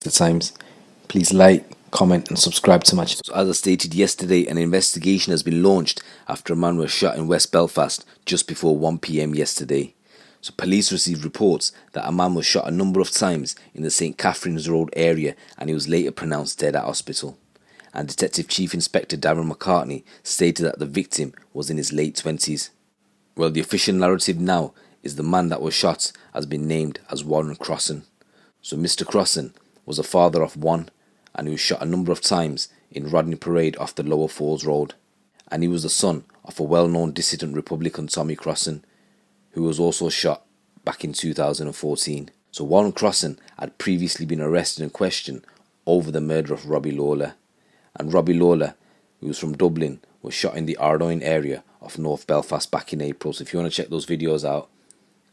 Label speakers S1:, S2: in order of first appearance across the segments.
S1: the times. Please like, comment, and subscribe to my channel. So as I stated yesterday, an investigation has been launched after a man was shot in West Belfast just before 1 pm yesterday. So police received reports that a man was shot a number of times in the St Catherine's Road area and he was later pronounced dead at hospital. And Detective Chief Inspector Darren McCartney stated that the victim was in his late 20s. Well, the official narrative now is the man that was shot has been named as Warren Crossan. So Mr. Crossan was a father of one and he was shot a number of times in Rodney Parade off the Lower Falls Road. And he was the son of a well known dissident Republican Tommy Crossan, who was also shot back in 2014. So Warren Crossan had previously been arrested and questioned over the murder of Robbie Lawler. And Robbie Lawler, who was from Dublin, was shot in the Ardoyne area of North Belfast back in April. So if you want to check those videos out,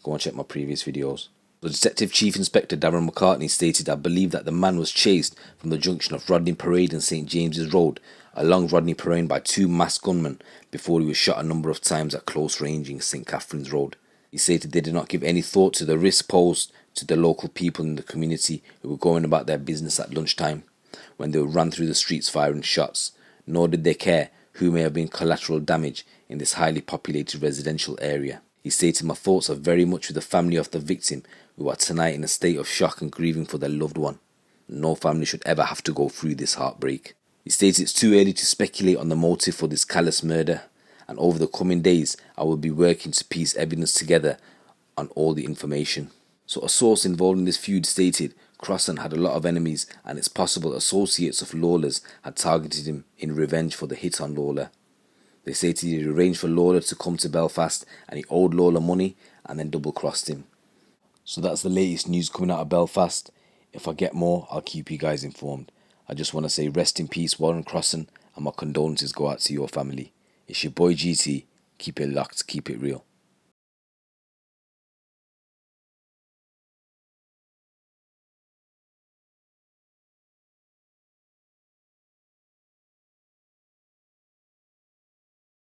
S1: go and check my previous videos. The Detective Chief Inspector Darren McCartney stated, I believe that the man was chased from the junction of Rodney Parade and St. James's Road along Rodney Parade by two masked gunmen before he was shot a number of times at close range in St. Catherine's Road. He stated they did not give any thought to the risk posed to the local people in the community who were going about their business at lunchtime when they were run through the streets firing shots, nor did they care who may have been collateral damage in this highly populated residential area. He stated, My thoughts are very much with the family of the victim who are tonight in a state of shock and grieving for their loved one. No family should ever have to go through this heartbreak. He states it's too early to speculate on the motive for this callous murder, and over the coming days, I will be working to piece evidence together on all the information. So, a source involved in this feud stated Crossan had a lot of enemies, and it's possible associates of Lawler's had targeted him in revenge for the hit on Lawler. They say he you arranged for Lawler to come to Belfast and he owed Lawler money and then double crossed him. So that's the latest news coming out of Belfast. If I get more, I'll keep you guys informed. I just want to say rest in peace, Warren Crossan, and my condolences go out to your family. It's your boy GT. Keep it locked, keep it real.